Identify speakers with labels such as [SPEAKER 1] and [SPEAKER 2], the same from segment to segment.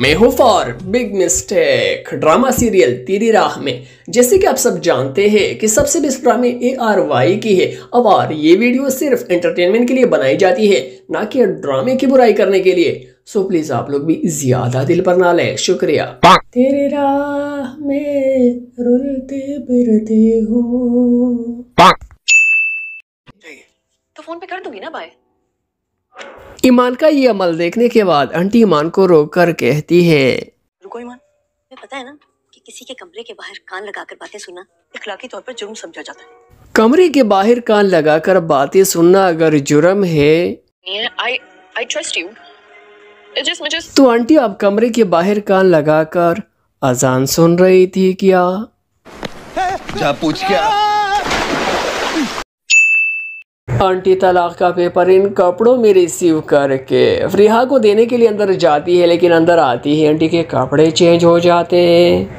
[SPEAKER 1] मैं for big mistake drama serial Teri Rah में जैसे कि आप सब जानते हैं कि सबसे बेस्ट ड्रामे ए आर वाई की है अब और ये वीडियो सिर्फ एंटरटेनमेंट के लिए बनाई जाती है ना कि ड्रामे की बुराई करने के लिए सो प्लीज आप लोग भी ज्यादा दिल पर ना लें शुक्रिया तेरे राह में रुलते फिरते हो तो फोन पे कर दूंगी ना बाय ईमान का ये अमल देखने के बाद आंटी ईमान को रोक कर कहती है रुको ईमान पता है ना कि किसी के कमरे के बाहर कान लगाकर बातें सुनना इखलाकी तौर पर जुर्म समझा जाता है कमरे के बाहर कान लगाकर बातें सुनना अगर जुर्म है तो आंटी आप कमरे के बाहर कान लगाकर अजान सुन रही थी क्या जा पूछ क्या आंटी तलाक का पेपर इन कपड़ों में रिसीव करके फ्रिहा को देने के लिए अंदर जाती है लेकिन अंदर आती ही आंटी के कपड़े चेंज हो जाते हैं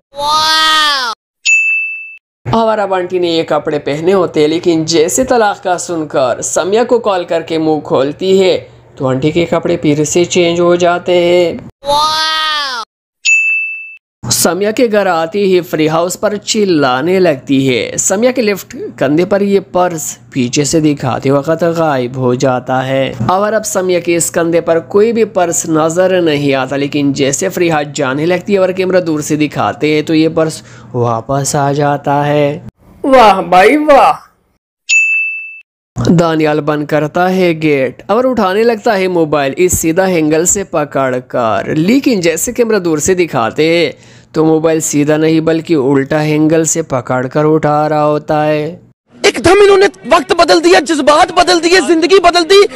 [SPEAKER 1] और हाँ, अब आंटी ने ये कपड़े पहने होते हैं लेकिन जैसे तलाक का सुनकर सम्या को कॉल करके मुंह खोलती है तो आंटी के कपड़े फिर से चेंज हो जाते हैं समिया के घर आती ही फ्री हाउस पर चिल्लाने लगती है समिया के लिफ्ट कंधे पर ये पर्स पीछे से दिखाते वक्त गायब हो जाता है और अब समिया के इस कंधे पर कोई भी पर्स नजर नहीं आता लेकिन जैसे फ्री हाउस जाने लगती है और कैमरा दूर से दिखाते हैं तो ये पर्स वापस आ जाता है वाह भाई वाह दानियाल बंद करता है गेट और उठाने लगता है मोबाइल इस सीधा एंगल से पकड़कर लेकिन जैसे कैमरा दूर से दिखाते हैं तो मोबाइल सीधा नहीं बल्कि उल्टा हैंगल से पकड़कर उठा रहा होता है एकदम इन्होंने वक्त बदल दिया जज्बात बदल दिए जिंदगी बदल दी